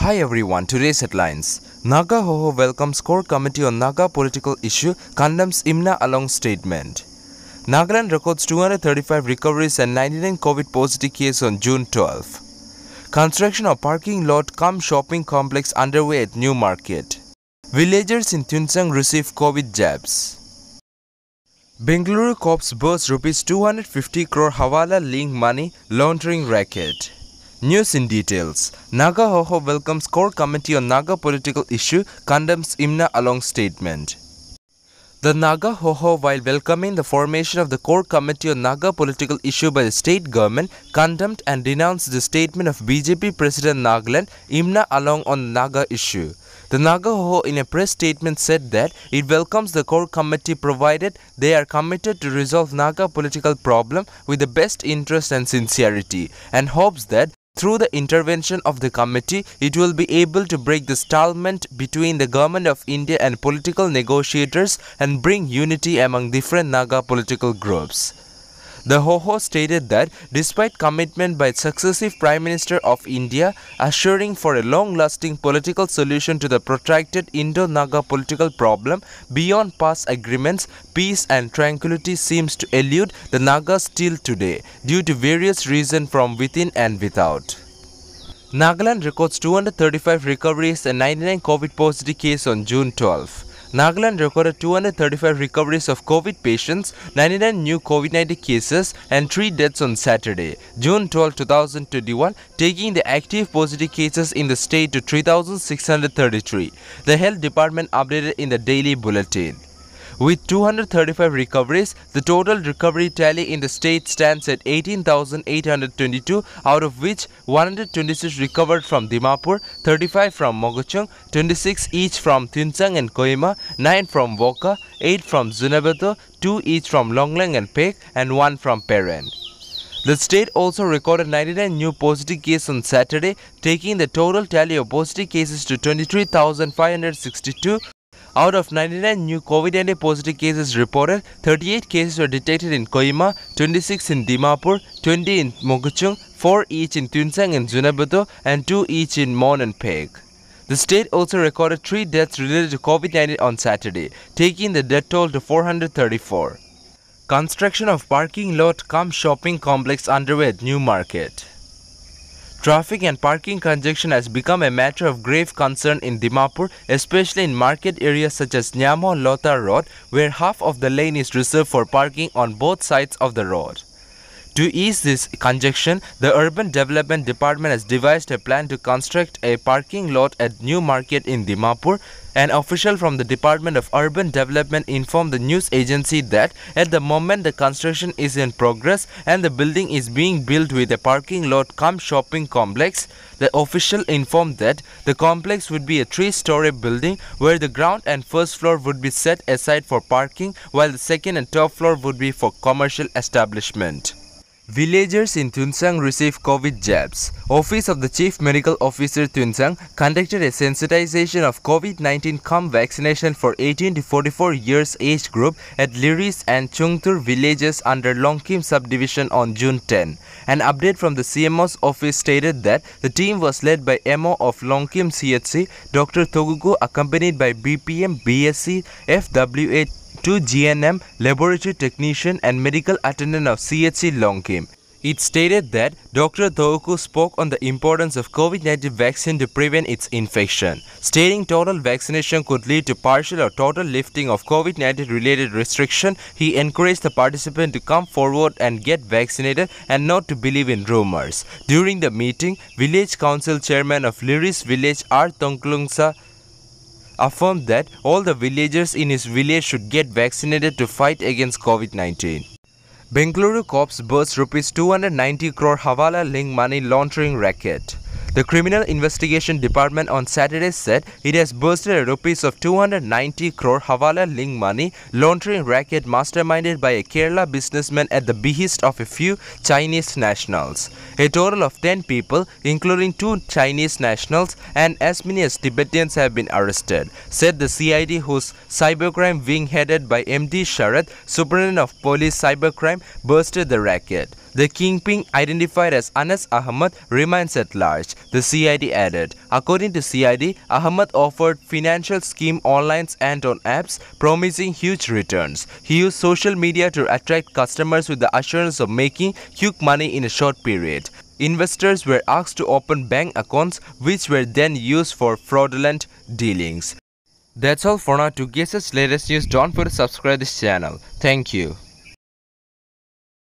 Hi everyone, today's headlines. Naga Hoho welcomes core committee on Naga political issue, condemns Imna along statement. Nagaland records 235 recoveries and 99 COVID positive cases on June 12. Construction of parking lot cum shopping complex underway at New Market. Villagers in Tunsang receive COVID jabs. Bengaluru cops burst Rs 250 crore Hawala link money laundering racket. News in details. Naga Hoho welcomes core committee on Naga political issue, condemns IMNA along statement. The Naga Hoho, while welcoming the formation of the core committee on Naga political issue by the state government, condemned and denounced the statement of BJP President Nagaland Imna Along on Naga issue. The Naga Hoho, in a press statement, said that it welcomes the core committee provided they are committed to resolve Naga political problem with the best interest and sincerity, and hopes that through the intervention of the committee, it will be able to break the stalemate between the government of India and political negotiators and bring unity among different Naga political groups. The Ho-Ho stated that despite commitment by successive Prime Minister of India assuring for a long-lasting political solution to the protracted Indo-Naga political problem beyond past agreements, peace and tranquility seems to elude the Nagas till today due to various reasons from within and without. Nagaland records 235 recoveries and 99 COVID positive cases on June 12. Nagaland recorded 235 recoveries of COVID patients, 99 new COVID-19 cases and 3 deaths on Saturday, June 12, 2021, taking the active positive cases in the state to 3,633. The health department updated in the daily bulletin. With 235 recoveries, the total recovery tally in the state stands at 18,822, out of which 126 recovered from Dimapur, 35 from Mogochung, 26 each from Tinsang and Koima, 9 from Woka, 8 from Zunabato, 2 each from Longlang and Pek, and 1 from Peren. The state also recorded 99 new positive cases on Saturday, taking the total tally of positive cases to 23,562. Out of 99 new COVID-19 positive cases reported, 38 cases were detected in Koima, 26 in Dimapur, 20 in Mokuchung, 4 each in Tunsang and Zunabuto, and 2 each in Mon and Peg. The state also recorded 3 deaths related to COVID-19 on Saturday, taking the death toll to 434. Construction of parking lot cum shopping complex underway at New Market. Traffic and parking congestion has become a matter of grave concern in Dimapur, especially in market areas such as Nyamo Lota Road, where half of the lane is reserved for parking on both sides of the road. To ease this congestion, the Urban Development Department has devised a plan to construct a parking lot at New Market in Dimapur. An official from the Department of Urban Development informed the news agency that at the moment the construction is in progress and the building is being built with a parking lot cum shopping complex. The official informed that the complex would be a three-story building where the ground and first floor would be set aside for parking while the second and top floor would be for commercial establishment. Villagers in Tunsang receive COVID jabs. Office of the Chief Medical Officer Tunsang conducted a sensitization of COVID-19 cum vaccination for 18 to 44 years age group at Liris and Chungtur villages under Longkim subdivision on June 10. An update from the CMO's office stated that the team was led by MO of Longkim CHC, Dr. Togugu accompanied by BPM BSc, FWA two GNM laboratory technician and medical attendant of CHC Longkim. It stated that Dr. Tohoku spoke on the importance of COVID-19 vaccine to prevent its infection, stating total vaccination could lead to partial or total lifting of COVID-19 related restriction. He encouraged the participant to come forward and get vaccinated and not to believe in rumors. During the meeting, village council chairman of Liris village R. Tongklungsa affirmed that all the villagers in his village should get vaccinated to fight against COVID-19. Bengaluru cops burst rupees 290 crore Havala link money laundering racket. The Criminal Investigation Department on Saturday said it has busted a rupees of 290 crore Hawala link money laundering racket masterminded by a Kerala businessman at the behest of a few Chinese nationals. A total of 10 people, including two Chinese nationals and as many as Tibetans have been arrested, said the CID whose cybercrime wing headed by MD Sharad, Superintendent of Police Cybercrime, busted the racket. The kingpin identified as Anas Ahmad remains at large. The CID added, according to CID, Ahmad offered financial scheme online and on apps, promising huge returns. He used social media to attract customers with the assurance of making huge money in a short period. Investors were asked to open bank accounts, which were then used for fraudulent dealings. That's all for now. To get the latest news, don't forget to subscribe this channel. Thank you.